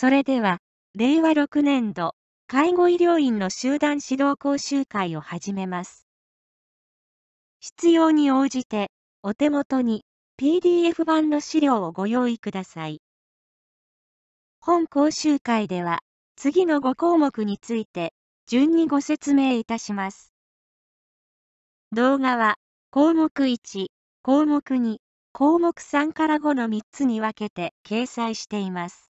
それでは、令和6年度、介護医療院の集団指導講習会を始めます。必要に応じて、お手元に PDF 版の資料をご用意ください。本講習会では、次の5項目について、順にご説明いたします。動画は、項目1、項目2、項目3から5の3つに分けて掲載しています。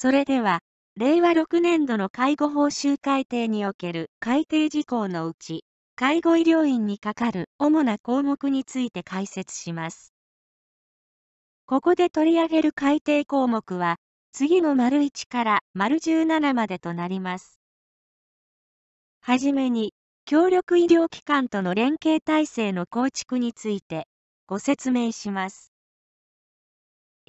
それでは、令和6年度の介護報酬改定における改定事項のうち、介護医療院にかかる主な項目について解説します。ここで取り上げる改定項目は、次の丸1から丸17までとなります。はじめに、協力医療機関との連携体制の構築について、ご説明します。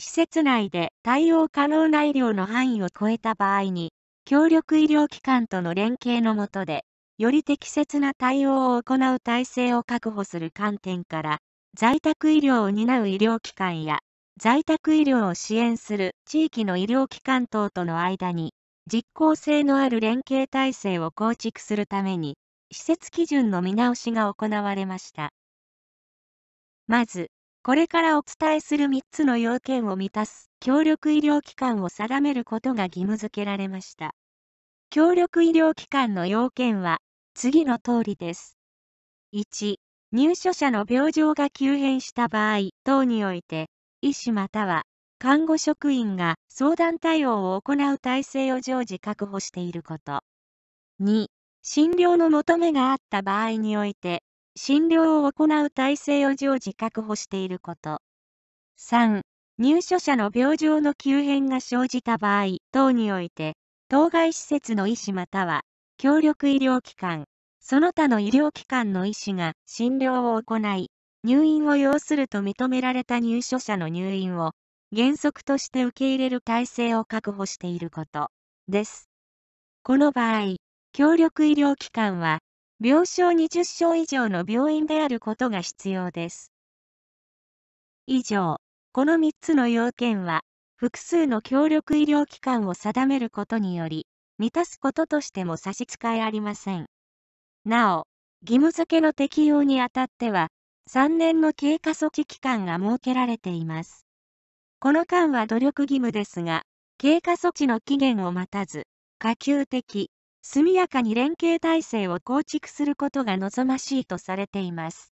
施設内で対応可能な医療の範囲を超えた場合に、協力医療機関との連携の下で、より適切な対応を行う体制を確保する観点から、在宅医療を担う医療機関や、在宅医療を支援する地域の医療機関等との間に、実効性のある連携体制を構築するために、施設基準の見直しが行われました。まず、これからお伝えする3つの要件を満たす協力医療機関を定めることが義務付けられました。協力医療機関の要件は次の通りです。1、入所者の病状が急変した場合等において、医師または看護職員が相談対応を行う体制を常時確保していること。2、診療の求めがあった場合において、診療を行う体制を常時確保していること。3、入所者の病状の急変が生じた場合等において、当該施設の医師または、協力医療機関、その他の医療機関の医師が診療を行い、入院を要すると認められた入所者の入院を原則として受け入れる体制を確保していることです。この場合、協力医療機関は病床20床以上の病院であることが必要です。以上、この3つの要件は、複数の協力医療機関を定めることにより、満たすこととしても差し支えありません。なお、義務付けの適用にあたっては、3年の経過措置期間が設けられています。この間は努力義務ですが、経過措置の期限を待たず、可及的、速やかに連携体制を構築することが望ましいとされています。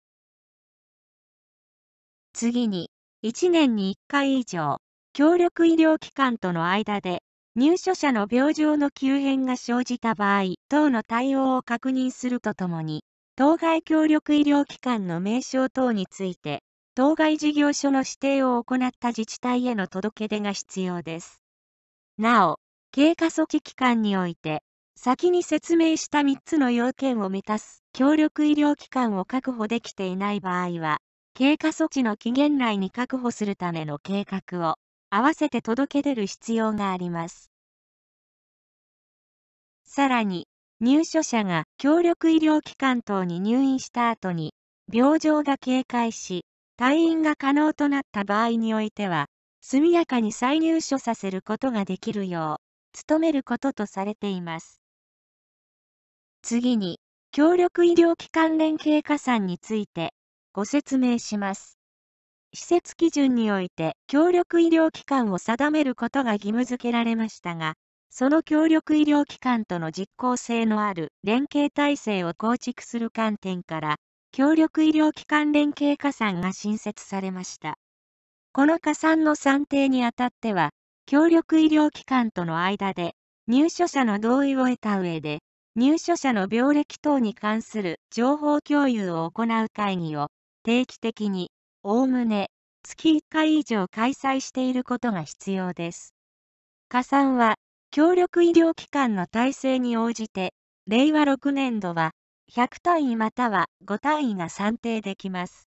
次に、1年に1回以上、協力医療機関との間で、入所者の病状の急変が生じた場合等の対応を確認するとともに、当該協力医療機関の名称等について、当該事業所の指定を行った自治体への届け出が必要です。なお、経過措置期間において、先に説明した3つの要件を満たす協力医療機関を確保できていない場合は、経過措置の期限内に確保するための計画を合わせて届け出る必要があります。さらに、入所者が協力医療機関等に入院した後に、病状が警戒し、退院が可能となった場合においては、速やかに再入所させることができるよう、努めることとされています。次に、協力医療機関連携加算について、ご説明します。施設基準において、協力医療機関を定めることが義務付けられましたが、その協力医療機関との実効性のある連携体制を構築する観点から、協力医療機関連携加算が新設されました。この加算の算定にあたっては、協力医療機関との間で、入所者の同意を得た上で、入所者の病歴等に関する情報共有を行う会議を定期的に、おおむね月1回以上開催していることが必要です。加算は、協力医療機関の体制に応じて、令和6年度は、100単位または5単位が算定できます。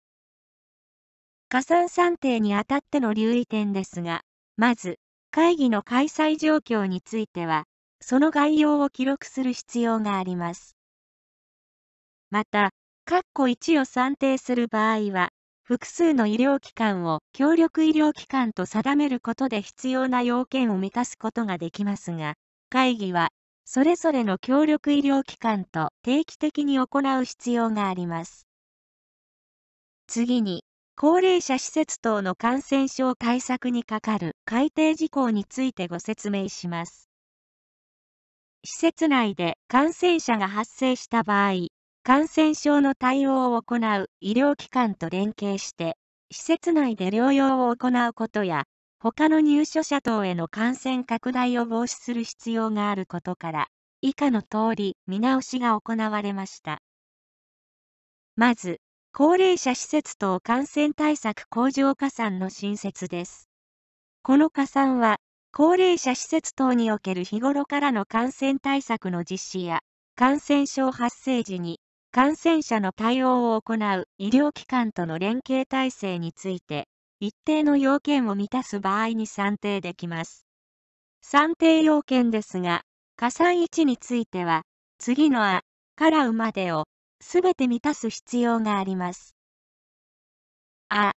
加算算定にあたっての留意点ですが、まず、会議の開催状況については、その概要を記録する必要があります。また、括弧1を算定する場合は、複数の医療機関を協力医療機関と定めることで必要な要件を満たすことができますが、会議は、それぞれの協力医療機関と定期的に行う必要があります。次に、高齢者施設等の感染症対策にかかる改定事項についてご説明します。施設内で感染者が発生した場合、感染症の対応を行う医療機関と連携して、施設内で療養を行うことや、他の入所者等への感染拡大を防止する必要があることから、以下の通り見直しが行われました。まず、高齢者施設等感染対策向上加算の新設です。この加算は、高齢者施設等における日頃からの感染対策の実施や、感染症発生時に感染者の対応を行う医療機関との連携体制について、一定の要件を満たす場合に算定できます。算定要件ですが、加算位置については、次のあからうまでをすべて満たす必要があります。あ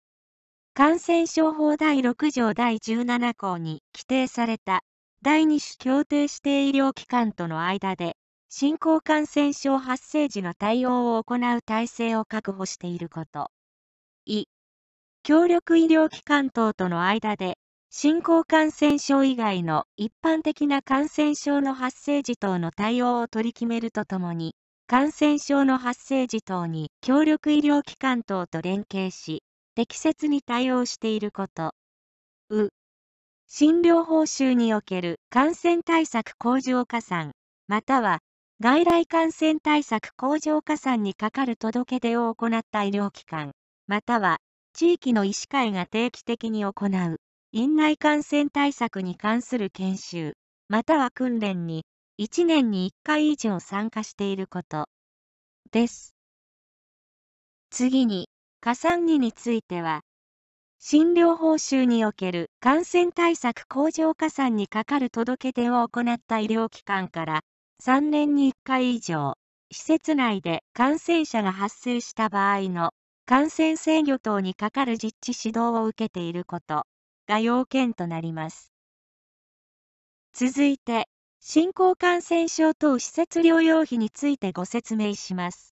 感染症法第6条第17項に規定された第2種協定指定医療機関との間で新興感染症発生時の対応を行う体制を確保していること。い、協力医療機関等との間で新興感染症以外の一般的な感染症の発生時等の対応を取り決めるとともに感染症の発生時等に協力医療機関等と連携し適切に対応していること。う。診療報酬における感染対策向上加算、または外来感染対策向上加算にかかる届け出を行った医療機関、または地域の医師会が定期的に行う院内感染対策に関する研修、または訓練に1年に1回以上参加していることです。次に、加算儀については、診療報酬における感染対策向上加算にかかる届け出を行った医療機関から、3年に1回以上、施設内で感染者が発生した場合の感染制御等にかかる実地指導を受けていることが要件となります。続いて、新興感染症等施設療養費についてご説明します。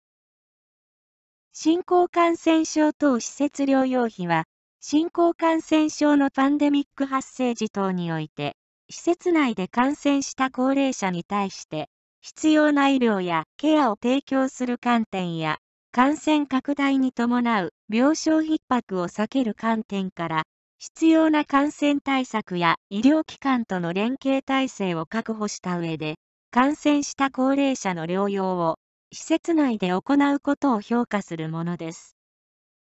新興感染症等施設療養費は、新興感染症のパンデミック発生時等において、施設内で感染した高齢者に対して、必要な医療やケアを提供する観点や、感染拡大に伴う病床逼迫を避ける観点から、必要な感染対策や医療機関との連携体制を確保した上で、感染した高齢者の療養を施設内で行うことを評価するものです。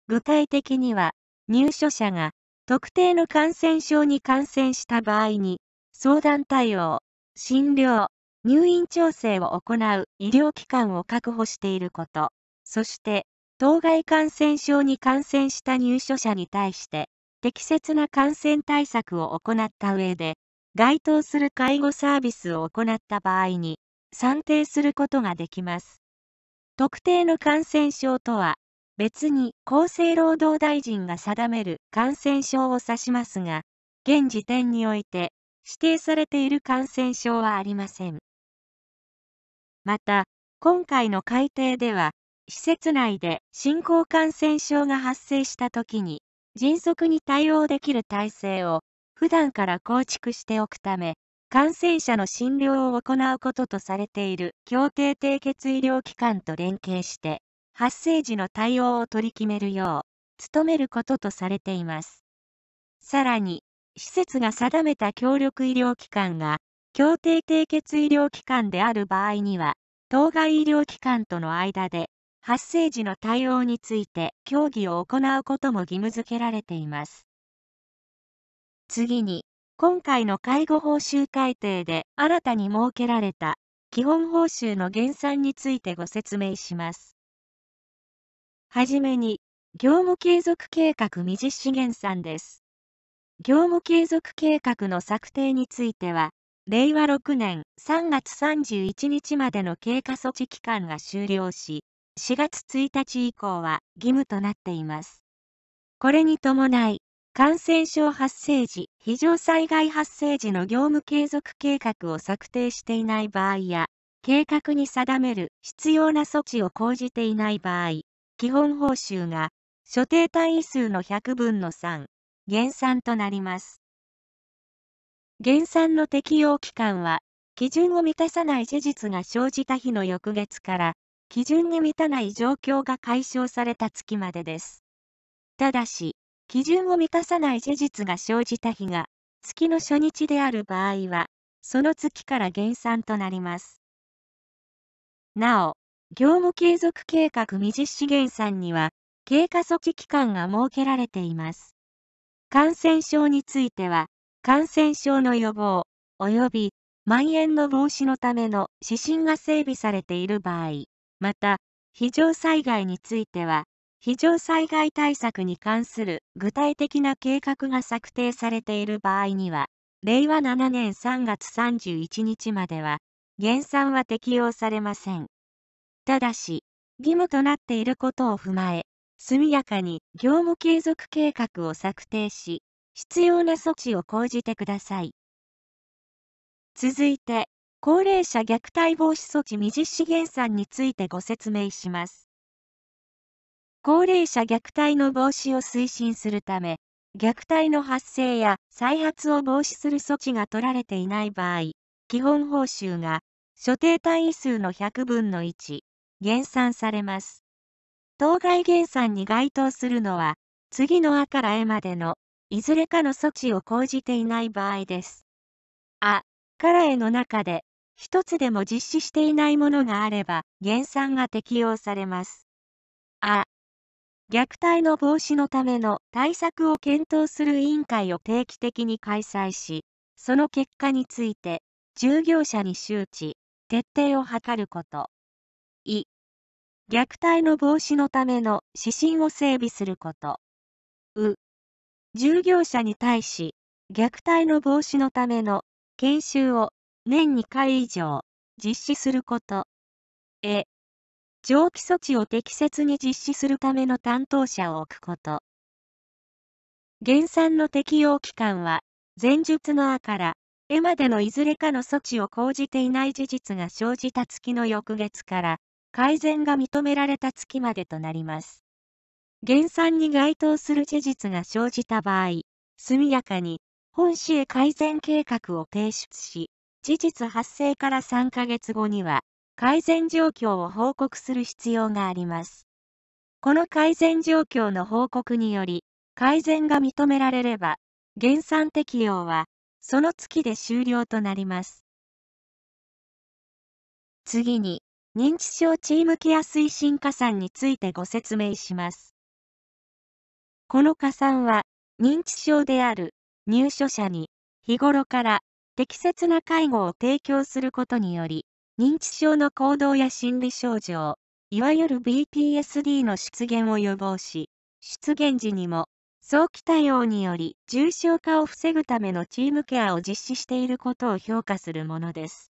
具体的には、入所者が特定の感染症に感染した場合に、相談対応、診療、入院調整を行う医療機関を確保していること、そして、当該感染症に感染した入所者に対して、適切な感染対策を行った上で、該当する介護サービスを行った場合に、算定することができます。特定の感染症とは、別に厚生労働大臣が定める感染症を指しますが、現時点において指定されている感染症はありません。また、今回の改定では、施設内で新興感染症が発生したときに、迅速に対応できる体制を普段から構築しておくため、感染者の診療を行うこととされている協定締結医療機関と連携して、発生時の対応を取り決めるよう、努めることとされています。さらに、施設が定めた協力医療機関が、協定締結医療機関である場合には、当該医療機関との間で、発生時の対応について協議を行うことも義務付けられています。次に、今回の介護報酬改定で新たに設けられた基本報酬の減算についてご説明します。はじめに、業務継続計画未実施減算です。業務継続計画の策定については、令和6年3月31日までの経過措置期間が終了し、4月1日以降は義務となっています。これに伴い、感染症発生時、非常災害発生時の業務継続計画を策定していない場合や、計画に定める必要な措置を講じていない場合、基本報酬が所定単位数の100分の3、減産となります。減産の適用期間は、基準を満たさない事実が生じた日の翌月から、基準に満たない状況が解消された月までです。ただし、基準を満たさない事実が生じた日が、月の初日である場合は、その月から減産となります。なお、業務継続計画未実施減産には、経過措置期間が設けられています。感染症については、感染症の予防、及び、蔓延の防止のための指針が整備されている場合、また、非常災害については、非常災害対策に関する具体的な計画が策定されている場合には、令和7年3月31日までは、減産は適用されません。ただし、義務となっていることを踏まえ、速やかに業務継続計画を策定し、必要な措置を講じてください。続いて、高齢者虐待防止措置未実施減産についてご説明します。高齢者虐待の防止を推進するため、虐待の発生や再発を防止する措置が取られていない場合、基本報酬が所定単位数の100分の1、減算されます。当該減算に該当するのは、次のあから A までの、いずれかの措置を講じていない場合です。あから A の中で、一つでも実施していないものがあれば、減算が適用されます。虐待の防止のための対策を検討する委員会を定期的に開催し、その結果について、従業者に周知、徹底を図ること。い、虐待の防止のための指針を整備すること。う、従業者に対し、虐待の防止のための研修を年2回以上実施すること。え、長期措置を適切に実施するための担当者を置くこと。減産の適用期間は、前述のあから、絵までのいずれかの措置を講じていない事実が生じた月の翌月から、改善が認められた月までとなります。減産に該当する事実が生じた場合、速やかに、本市へ改善計画を提出し、事実発生から3ヶ月後には、改善状況を報告する必要があります。この改善状況の報告により、改善が認められれば、減産適用は、その月で終了となります。次に、認知症チームケア推進加算についてご説明します。この加算は、認知症である入所者に日頃から適切な介護を提供することにより、認知症の行動や心理症状、いわゆる b t s d の出現を予防し、出現時にも早期対応により重症化を防ぐためのチームケアを実施していることを評価するものです。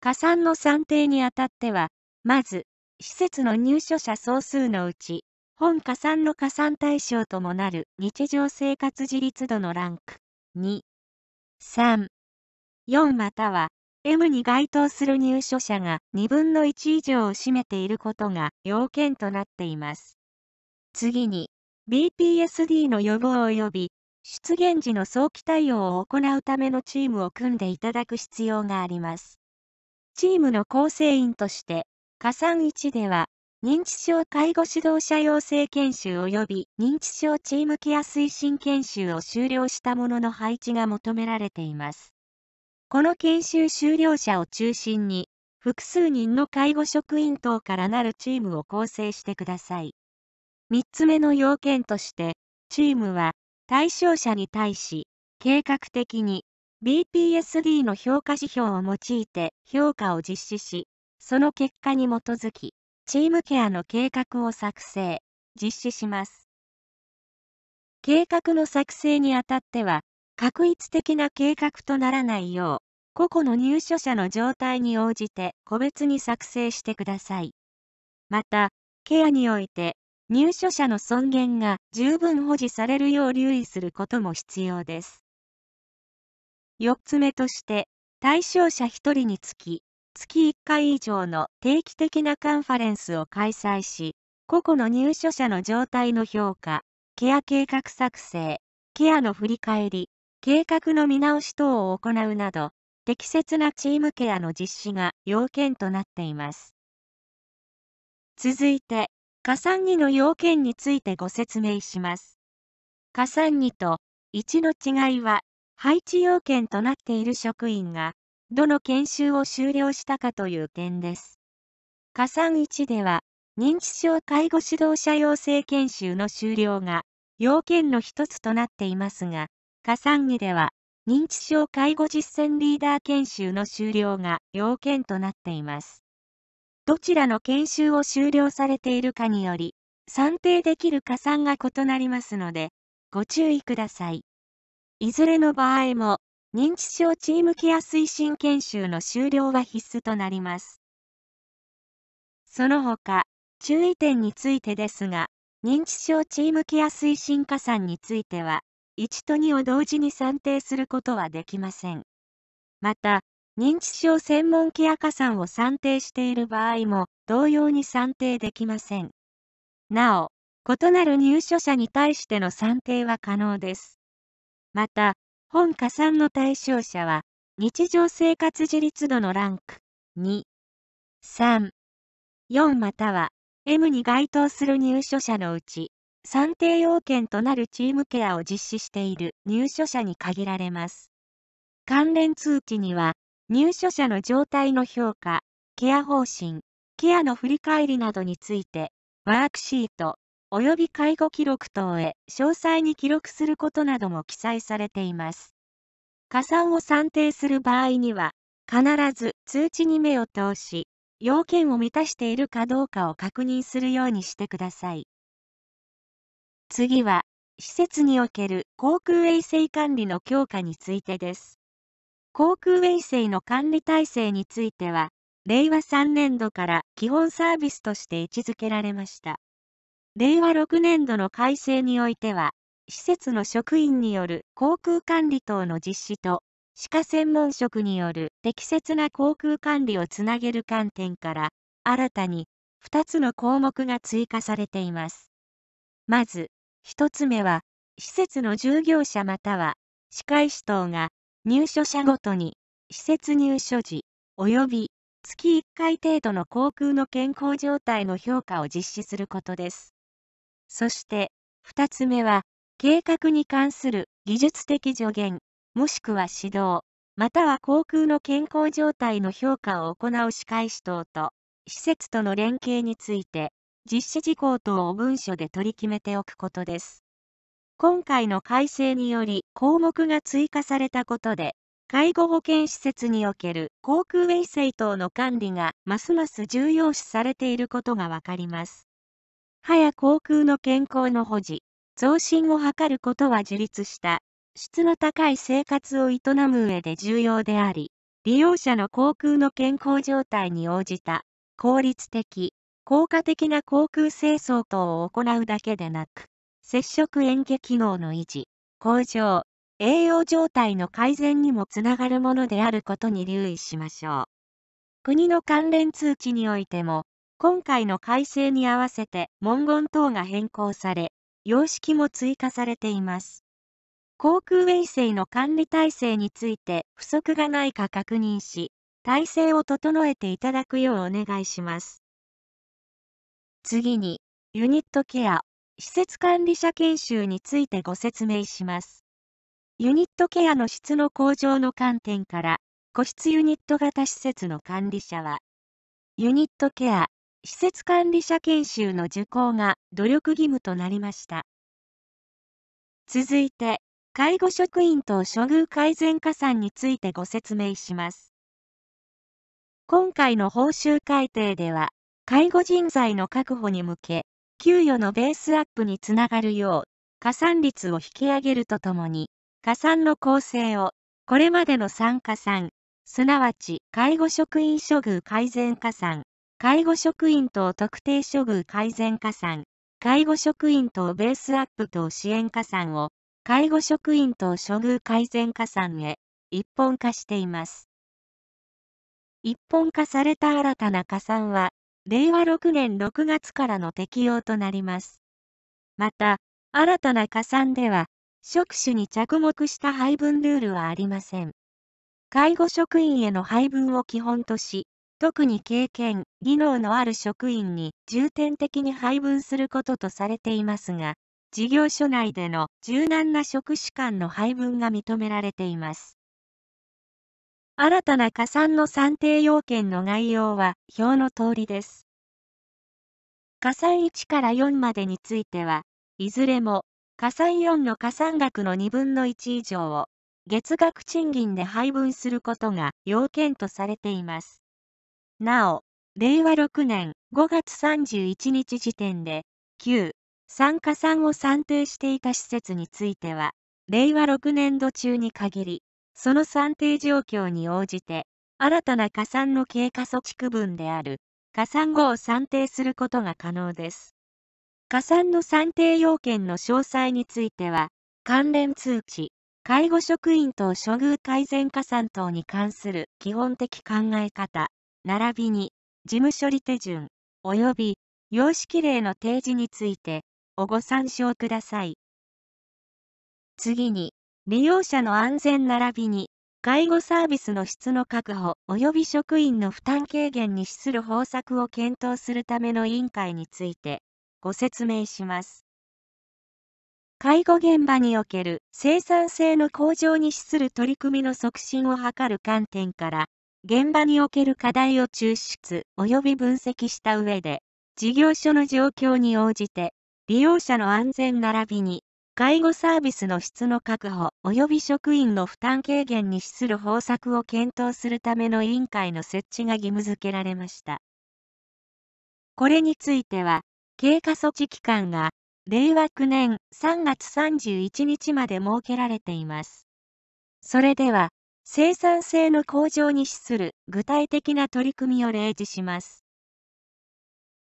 加算の算定にあたっては、まず、施設の入所者総数のうち、本加算の加算対象ともなる日常生活自立度のランク2、3、4または M に該当する入所者が2分の1以上を占めていることが要件となっています。次に、BPSD の予防及び出現時の早期対応を行うためのチームを組んでいただく必要があります。チームの構成員として、加算1では、認知症介護指導者養成研修及び認知症チームケア推進研修を終了したものの配置が求められています。この研修修了者を中心に、複数人の介護職員等からなるチームを構成してください。3つ目の要件として、チームは対象者に対し、計画的に BPSD の評価指標を用いて評価を実施し、その結果に基づき、チームケアの計画を作成、実施します。計画の作成にあたっては、画一的な計画とならないよう、個々の入所者の状態に応じて個別に作成してください。また、ケアにおいて、入所者の尊厳が十分保持されるよう留意することも必要です。4つ目として、対象者1人につき、月1回以上の定期的なカンファレンスを開催し、個々の入所者の状態の評価、ケア計画作成、ケアの振り返り、計画の見直し等を行うなど、適切なチームケアの実施が要件となっています。続いて、加算2の要件についてご説明します。加算2と1の違いは、配置要件となっている職員が、どの研修を終了したかという点です。加算1では、認知症介護指導者養成研修の終了が、要件の一つとなっていますが、加算ンでは、認知症介護実践リーダー研修の修了が要件となっています。どちらの研修を修了されているかにより、算定できる加算が異なりますので、ご注意ください。いずれの場合も、認知症チームケア推進研修の修了は必須となります。その他、注意点についてですが、認知症チームケア推進加算については、1と2を同時に算定することはできません。また、認知症専門規赤算を算定している場合も同様に算定できません。なお、異なる入所者に対しての算定は可能です。また、本加算の対象者は、日常生活自立度のランク2、3、4または M に該当する入所者のうち、算定要件となるチームケアを実施している入所者に限られます。関連通知には、入所者の状態の評価、ケア方針、ケアの振り返りなどについて、ワークシート、及び介護記録等へ詳細に記録することなども記載されています。加算を算定する場合には、必ず通知に目を通し、要件を満たしているかどうかを確認するようにしてください。次は、施設における航空衛生管理の強化についてです。航空衛生の管理体制については、令和3年度から基本サービスとして位置づけられました。令和6年度の改正においては、施設の職員による航空管理等の実施と、歯科専門職による適切な航空管理をつなげる観点から、新たに2つの項目が追加されています。まず、一つ目は、施設の従業者または、歯科医師等が、入所者ごとに、施設入所時、及び、月1回程度の航空の健康状態の評価を実施することです。そして、二つ目は、計画に関する技術的助言、もしくは指導、または航空の健康状態の評価を行う歯科医師等と、施設との連携について、実施事項等を文書で取り決めておくことです。今回の改正により項目が追加されたことで、介護保険施設における航空衛生等の管理がますます重要視されていることがわかります。はや航空の健康の保持、増進を図ることは自立した質の高い生活を営む上で重要であり、利用者の航空の健康状態に応じた、効率的、効果的な航空清掃等を行うだけでなく、接触延期機能の維持、向上、栄養状態の改善にもつながるものであることに留意しましょう。国の関連通知においても、今回の改正に合わせて文言等が変更され、様式も追加されています。航空衛生の管理体制について不足がないか確認し、体制を整えていただくようお願いします。次に、ユニットケア、施設管理者研修についてご説明します。ユニットケアの質の向上の観点から、個室ユニット型施設の管理者は、ユニットケア、施設管理者研修の受講が努力義務となりました。続いて、介護職員等処遇改善加算についてご説明します。今回の報酬改定では、介護人材の確保に向け、給与のベースアップにつながるよう、加算率を引き上げるとともに、加算の構成を、これまでの3加算、すなわち介護職員処遇改善加算、介護職員等特定処遇改善加算、介護職員等ベースアップ等支援加算を、介護職員等処遇改善加算へ、一本化しています。一本化された新たな加算は、令和6年6月からの適用となります。また、新たな加算では、職種に着目した配分ルールはありません。介護職員への配分を基本とし、特に経験、技能のある職員に重点的に配分することとされていますが、事業所内での柔軟な職種間の配分が認められています。新たな加算の算定要件の概要は表の通りです。加算1から4までについては、いずれも加算4の加算額の2分の1以上を月額賃金で配分することが要件とされています。なお、令和6年5月31日時点で、旧3加算を算定していた施設については、令和6年度中に限り、その算定状況に応じて、新たな加算の経過措置区分である、加算後を算定することが可能です。加算の算定要件の詳細については、関連通知、介護職員等処遇改善加算等に関する基本的考え方、並びに事務処理手順、及び様式例の提示について、をご参照ください。次に、利用者の安全並びに、介護サービスの質の確保及び職員の負担軽減に資する方策を検討するための委員会について、ご説明します。介護現場における生産性の向上に資する取り組みの促進を図る観点から、現場における課題を抽出及び分析した上で、事業所の状況に応じて、利用者の安全並びに介護サービスの質の確保及び職員の負担軽減に資する方策を検討するための委員会の設置が義務付けられました。これについては、経過措置期間が令和9年3月31日まで設けられています。それでは、生産性の向上に資する具体的な取り組みを例示します。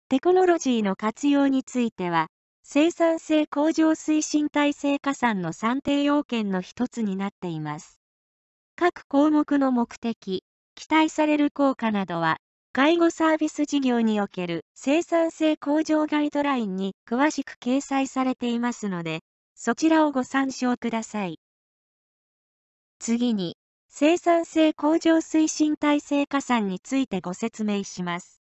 テクノロジーの活用については、生産性向上推進体制加算の算定要件の一つになっています。各項目の目的、期待される効果などは、介護サービス事業における生産性向上ガイドラインに詳しく掲載されていますので、そちらをご参照ください。次に、生産性向上推進体制加算についてご説明します。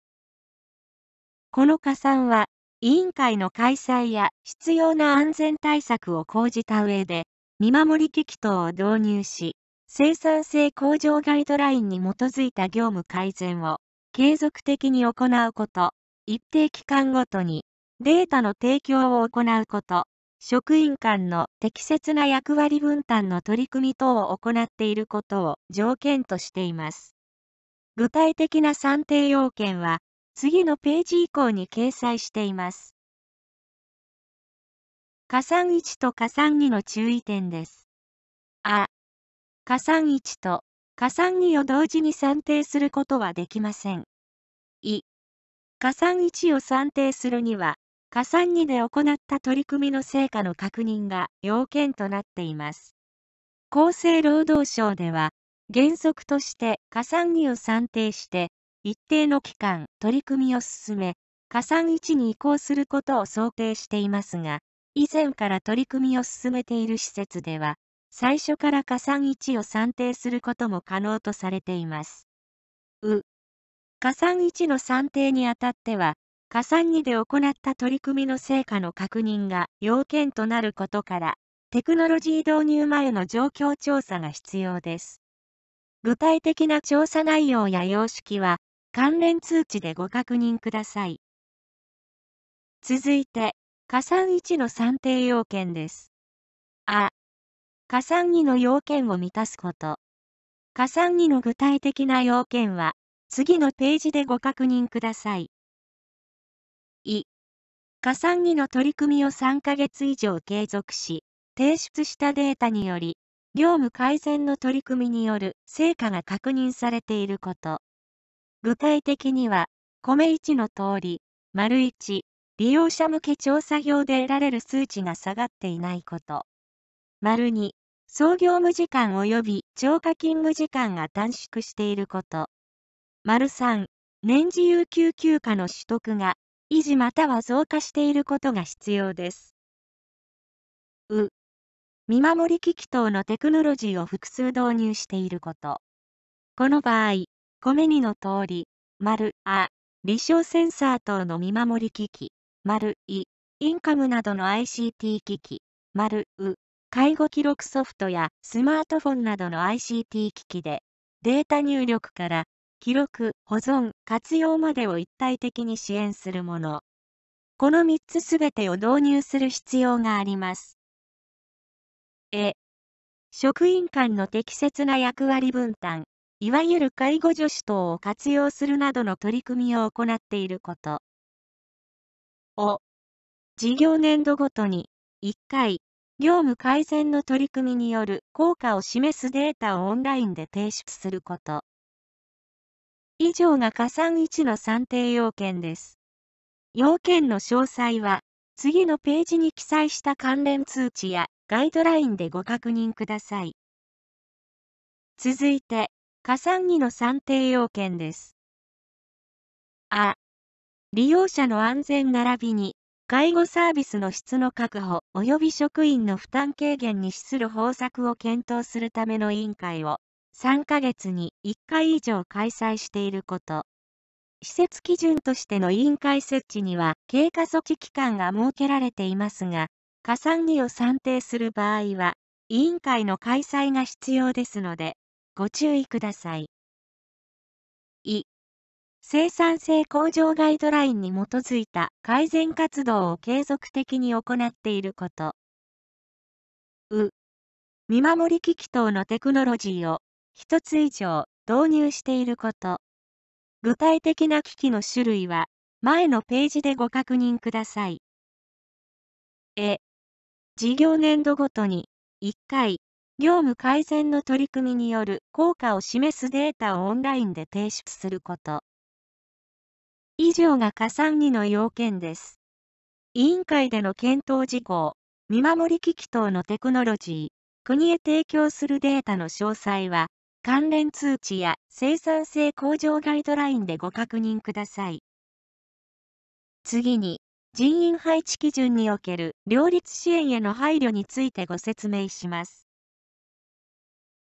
この加算は、委員会の開催や必要な安全対策を講じた上で、見守り機器等を導入し、生産性向上ガイドラインに基づいた業務改善を継続的に行うこと、一定期間ごとにデータの提供を行うこと、職員間の適切な役割分担の取り組み等を行っていることを条件としています。具体的な算定要件は、次のページ以降に掲載しています。加算1と加算2の注意点です。あ、加算1と加算2を同時に算定することはできません。い、加算1を算定するには、加算2で行った取り組みの成果の確認が要件となっています。厚生労働省では、原則として加算2を算定して、一定の期間、取り組みを進め、加算1に移行することを想定していますが、以前から取り組みを進めている施設では、最初から加算1を算定することも可能とされています。う、加算1の算定にあたっては、加算2で行った取り組みの成果の確認が要件となることから、テクノロジー導入前の状況調査が必要です。具体的な調査内容や様式は、関連通知でご確認ください。続いて、加算1の算定要件です。あ、加算2の要件を満たすこと。加算2の具体的な要件は、次のページでご確認ください。い、加算2の取り組みを3ヶ月以上継続し、提出したデータにより、業務改善の取り組みによる成果が確認されていること。具体的には、米1の通り、丸1、利用者向け調査表で得られる数値が下がっていないこと。丸2、総業務時間及び超過勤務時間が短縮していること。丸3、年次有給休暇の取得が維持または増加していることが必要です。う、見守り機器等のテクノロジーを複数導入していること。この場合、個目にの通り、丸、あ、立証センサー等の見守り機器、丸、い、インカムなどの ICT 機器、丸、う、介護記録ソフトやスマートフォンなどの ICT 機器で、データ入力から記録、保存、活用までを一体的に支援するもの。この3つすべてを導入する必要があります。え、職員間の適切な役割分担。いわゆる介護助手等を活用するなどの取り組みを行っていること。を事業年度ごとに、1回、業務改善の取り組みによる効果を示すデータをオンラインで提出すること。以上が加算1の算定要件です。要件の詳細は、次のページに記載した関連通知やガイドラインでご確認ください。続いて、加算義の算定要件です。あ、利用者の安全並びに、介護サービスの質の確保及び職員の負担軽減に資する方策を検討するための委員会を、3ヶ月に1回以上開催していること。施設基準としての委員会設置には経過措置期間が設けられていますが、加算義を算定する場合は、委員会の開催が必要ですので、ご注意ください。い生産性向上ガイドラインに基づいた改善活動を継続的に行っていること。う見守り機器等のテクノロジーを1つ以上導入していること。具体的な機器の種類は前のページでご確認ください。え事業年度ごとに1回業務改善の取り組みによる効果を示すデータをオンラインで提出すること。以上が加算2の要件です。委員会での検討事項、見守り機器等のテクノロジー、国へ提供するデータの詳細は、関連通知や生産性向上ガイドラインでご確認ください。次に、人員配置基準における両立支援への配慮についてご説明します。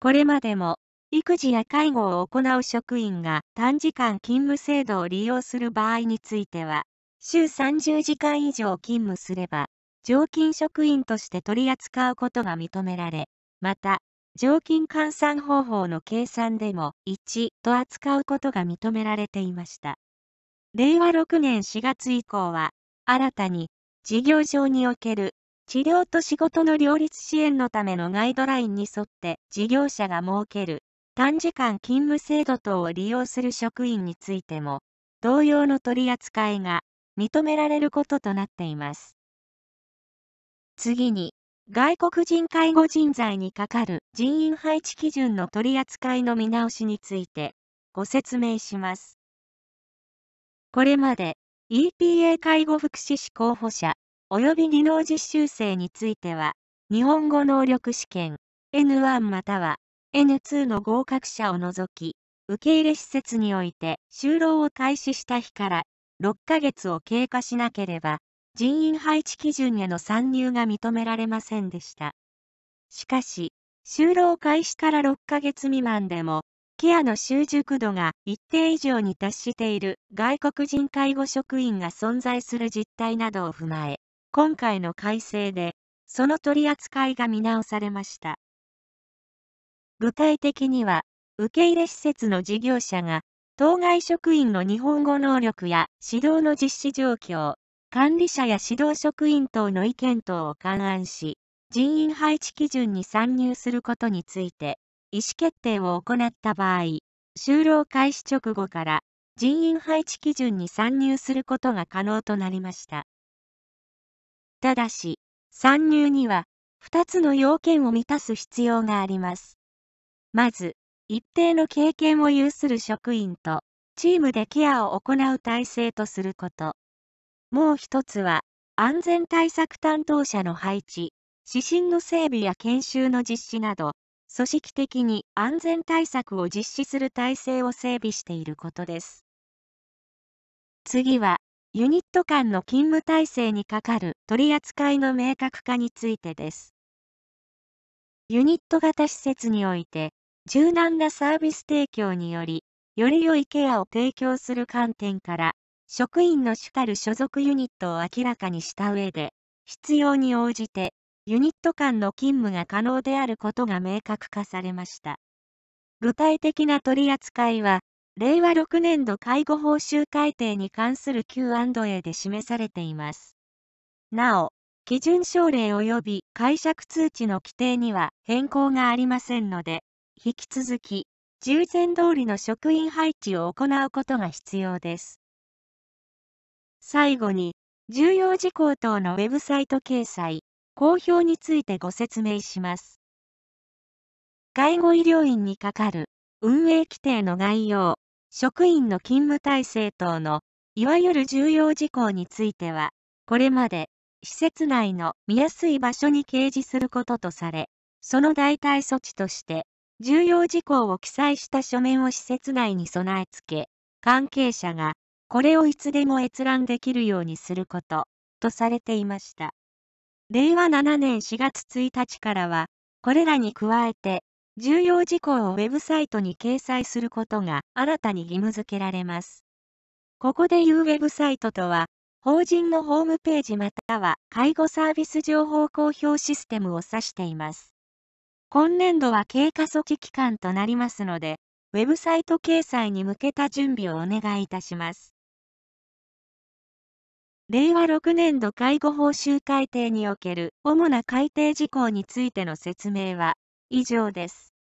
これまでも、育児や介護を行う職員が短時間勤務制度を利用する場合については、週30時間以上勤務すれば、常勤職員として取り扱うことが認められ、また、常勤換算方法の計算でも1と扱うことが認められていました。令和6年4月以降は、新たに事業上における治療と仕事の両立支援のためのガイドラインに沿って事業者が設ける短時間勤務制度等を利用する職員についても同様の取り扱いが認められることとなっています。次に、外国人介護人材にかかる人員配置基準の取り扱いの見直しについてご説明します。これまで EPA 介護福祉士候補者及び技能実習生については、日本語能力試験 N1 または N2 の合格者を除き、受け入れ施設において就労を開始した日から6ヶ月を経過しなければ、人員配置基準への参入が認められませんでした。しかし、就労開始から6ヶ月未満でも、ケアの習熟度が一定以上に達している外国人介護職員が存在する実態などを踏まえ、今回の改正で、その取り扱いが見直されました。具体的には、受け入れ施設の事業者が、当該職員の日本語能力や指導の実施状況、管理者や指導職員等の意見等を勘案し、人員配置基準に参入することについて、意思決定を行った場合、就労開始直後から人員配置基準に参入することが可能となりました。ただし、参入には、2つの要件を満たす必要があります。まず、一定の経験を有する職員と、チームでケアを行う体制とすること。もう一つは、安全対策担当者の配置、指針の整備や研修の実施など、組織的に安全対策を実施する体制を整備していることです。次は、ユニット間の勤務体制にかかる取扱いの明確化についてです。ユニット型施設において、柔軟なサービス提供により、より良いケアを提供する観点から、職員の主たる所属ユニットを明らかにした上で、必要に応じて、ユニット間の勤務が可能であることが明確化されました。具体的な取り扱いは、令和6年度介護報酬改定に関する Q&A で示されています。なお、基準省令及び解釈通知の規定には変更がありませんので、引き続き、従前通りの職員配置を行うことが必要です。最後に、重要事項等のウェブサイト掲載、公表についてご説明します。介護医療院に係る運営規定の概要職員の勤務体制等の、いわゆる重要事項については、これまで、施設内の見やすい場所に掲示することとされ、その代替措置として、重要事項を記載した書面を施設内に備え付け、関係者が、これをいつでも閲覧できるようにすること、とされていました。令和7年4月1日からは、これらに加えて、重要事項をウェブサイトに掲載することが新たに義務付けられます。ここでいうウェブサイトとは、法人のホームページまたは介護サービス情報公表システムを指しています。今年度は経過措置期間となりますので、ウェブサイト掲載に向けた準備をお願いいたします。令和6年度介護報酬改定における主な改定事項についての説明は以上です。